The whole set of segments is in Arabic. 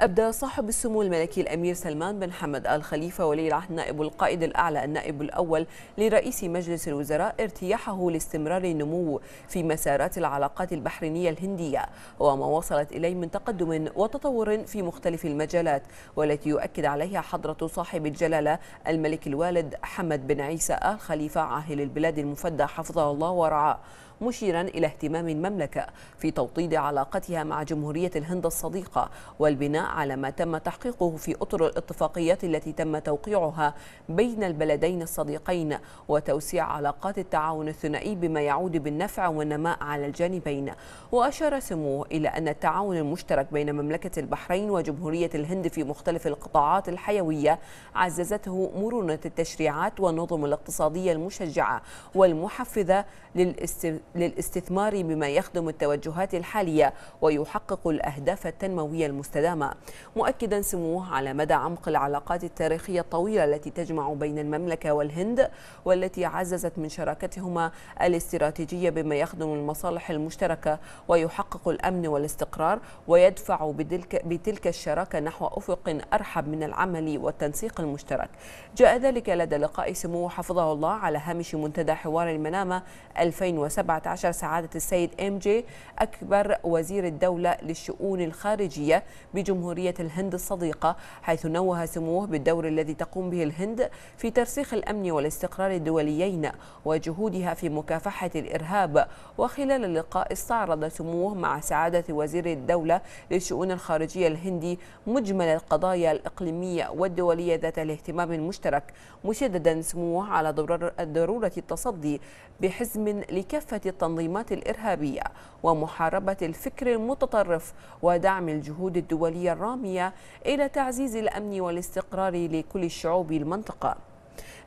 أبدى صاحب السمو الملكي الأمير سلمان بن حمد آل خليفة ولي العهد نائب القائد الأعلى النائب الأول لرئيس مجلس الوزراء ارتياحه لاستمرار النمو في مسارات العلاقات البحرينية الهندية وما وصلت إليه من تقدم وتطور في مختلف المجالات والتي يؤكد عليها حضرة صاحب الجلالة الملك الوالد حمد بن عيسى آل خليفة عاهل البلاد المفدى حفظه الله ورعاه مشيرا إلى اهتمام المملكة في توطيد علاقتها مع جمهورية الهند الصديقة والبناء على ما تم تحقيقه في أطر الاتفاقيات التي تم توقيعها بين البلدين الصديقين وتوسيع علاقات التعاون الثنائي بما يعود بالنفع والنماء على الجانبين وأشار سموه إلى أن التعاون المشترك بين مملكة البحرين وجمهورية الهند في مختلف القطاعات الحيوية عززته مرونة التشريعات والنظم الاقتصادية المشجعة والمحفزة للاستثمار بما يخدم التوجهات الحالية ويحقق الأهداف التنموية المستدامة مؤكدا سموه على مدى عمق العلاقات التاريخية الطويلة التي تجمع بين المملكة والهند والتي عززت من شراكتهما الاستراتيجية بما يخدم المصالح المشتركة ويحقق الأمن والاستقرار ويدفع بتلك, الشراكة نحو أفق أرحب من العمل والتنسيق المشترك جاء ذلك لدى لقاء سموه حفظه الله على هامش منتدى حوار المنامة 2017 عشر سعادة السيد ام جي أكبر وزير الدولة للشؤون الخارجية بجمهورية الهند الصديقة حيث نوه سموه بالدور الذي تقوم به الهند في ترسيخ الأمن والاستقرار الدوليين وجهودها في مكافحة الإرهاب وخلال اللقاء استعرض سموه مع سعادة وزير الدولة للشؤون الخارجية الهندي مجمل القضايا الإقليمية والدولية ذات الاهتمام المشترك مشددا سموه على ضرورة التصدي بحزم لكافة التنظيمات الإرهابية ومحاربة الفكر المتطرف ودعم الجهود الدولية الرامية إلى تعزيز الأمن والاستقرار لكل شعوب المنطقة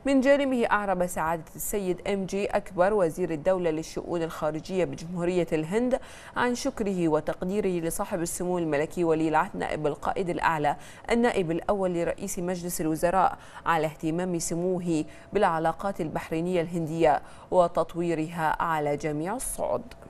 من جانبه أعرب سعادة السيد إم جي أكبر وزير الدولة للشؤون الخارجية بجمهورية الهند عن شكره وتقديره لصاحب السمو الملكي ولي العهد نائب القائد الأعلى النائب الأول لرئيس مجلس الوزراء على اهتمام سموه بالعلاقات البحرينية الهندية وتطويرها على جميع الصعد